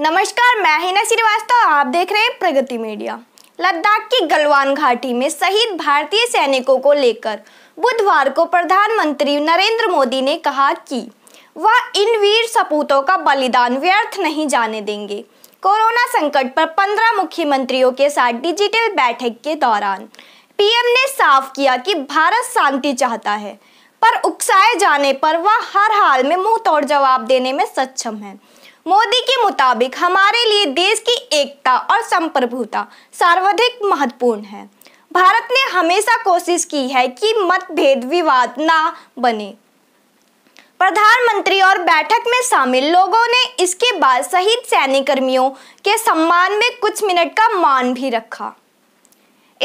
नमस्कार मैं हिना श्रीवास्तव आप देख रहे हैं प्रगति मीडिया लद्दाख की गलवान घाटी में शहीद भारतीय सैनिकों को लेकर बुधवार को प्रधानमंत्री नरेंद्र मोदी ने कहा कि वह इन वीर सपूतों का बलिदान व्यर्थ नहीं जाने देंगे कोरोना संकट पर पंद्रह मुख्यमंत्रियों के साथ डिजिटल बैठक के दौरान पीएम ने साफ किया कि भारत शांति चाहता है पर उकसाए जाने पर वह हर हाल में मुंह तोड़ जवाब देने में सक्षम है मोदी के मुताबिक हमारे लिए देश की एकता और संप्रभुता सर्वाधिक महत्वपूर्ण है भारत ने हमेशा कोशिश की है कि मतभेद विवाद ना बने प्रधानमंत्री और बैठक में शामिल लोगों ने इसके बाद शहीद सैनिक कर्मियों के सम्मान में कुछ मिनट का मान भी रखा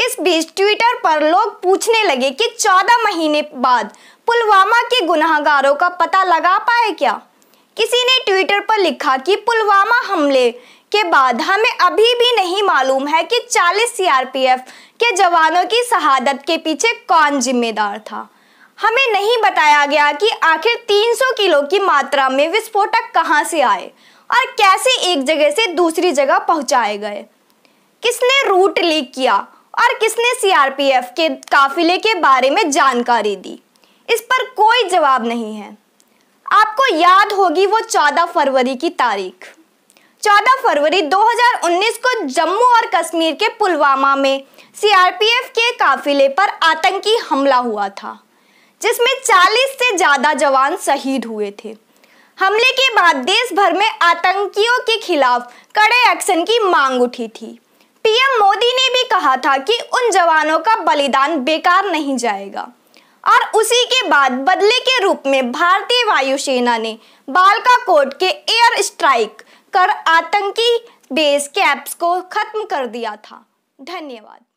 इस बीच ट्विटर पर लोग पूछने लगे कि 14 महीने बाद पुलवामा के गुनाहगारों का पता लगा पाए क्या किसी ने ट्विटर पर लिखा कि पुलवामा हमले के बाद हमें अभी भी नहीं मालूम है कि 40 सीआरपीएफ के जवानों की शहादत के पीछे कौन जिम्मेदार था हमें नहीं बताया गया कि आखिर 300 किलो की मात्रा में विस्फोटक कहां से आए और कैसे एक जगह से दूसरी जगह पहुंचाए गए किसने रूट लीक किया और किसने सीआरपीएफ के काफिले के बारे में जानकारी दी इस पर कोई जवाब नहीं है आपको याद होगी वो 14 फरवरी की तारीख 14 फरवरी 2019 को जम्मू और कश्मीर के पुलवामा में सीआरपीएफ के काफिले पर आतंकी हमला हुआ था जिसमें 40 से ज़्यादा जवान शहीद हुए थे हमले के बाद देश भर में आतंकियों के खिलाफ कड़े एक्शन की मांग उठी थी पीएम मोदी ने भी कहा था कि उन जवानों का बलिदान बेकार नहीं जाएगा और उसी के बाद बदले के रूप में भारतीय वायुसेना ने बालकाकोट के एयर स्ट्राइक कर आतंकी बेस कैप्स को खत्म कर दिया था धन्यवाद